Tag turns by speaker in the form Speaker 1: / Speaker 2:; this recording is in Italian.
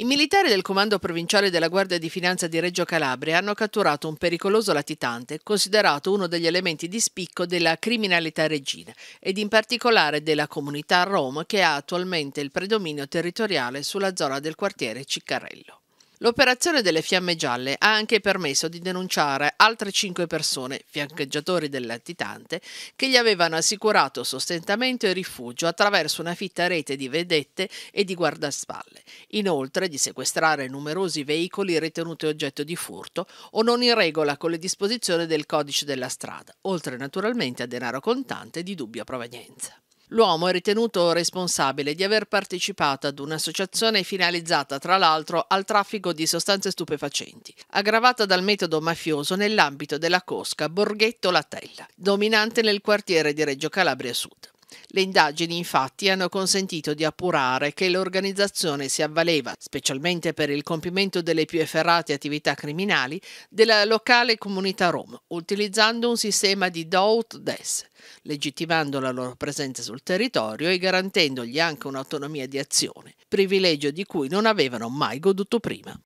Speaker 1: I militari del Comando Provinciale della Guardia di Finanza di Reggio Calabria hanno catturato un pericoloso latitante, considerato uno degli elementi di spicco della criminalità regina ed in particolare della comunità Rom che ha attualmente il predominio territoriale sulla zona del quartiere Ciccarello. L'operazione delle fiamme gialle ha anche permesso di denunciare altre cinque persone, fiancheggiatori del latitante, che gli avevano assicurato sostentamento e rifugio attraverso una fitta rete di vedette e di guardaspalle, inoltre di sequestrare numerosi veicoli ritenuti oggetto di furto o non in regola con le disposizioni del codice della strada, oltre naturalmente a denaro contante di dubbia provenienza. L'uomo è ritenuto responsabile di aver partecipato ad un'associazione finalizzata tra l'altro al traffico di sostanze stupefacenti, aggravata dal metodo mafioso nell'ambito della cosca Borghetto Latella, dominante nel quartiere di Reggio Calabria Sud. Le indagini infatti hanno consentito di appurare che l'organizzazione si avvaleva, specialmente per il compimento delle più efferrate attività criminali, della locale comunità rom, utilizzando un sistema di Dout Des, legittimando la loro presenza sul territorio e garantendogli anche un'autonomia di azione, privilegio di cui non avevano mai goduto prima.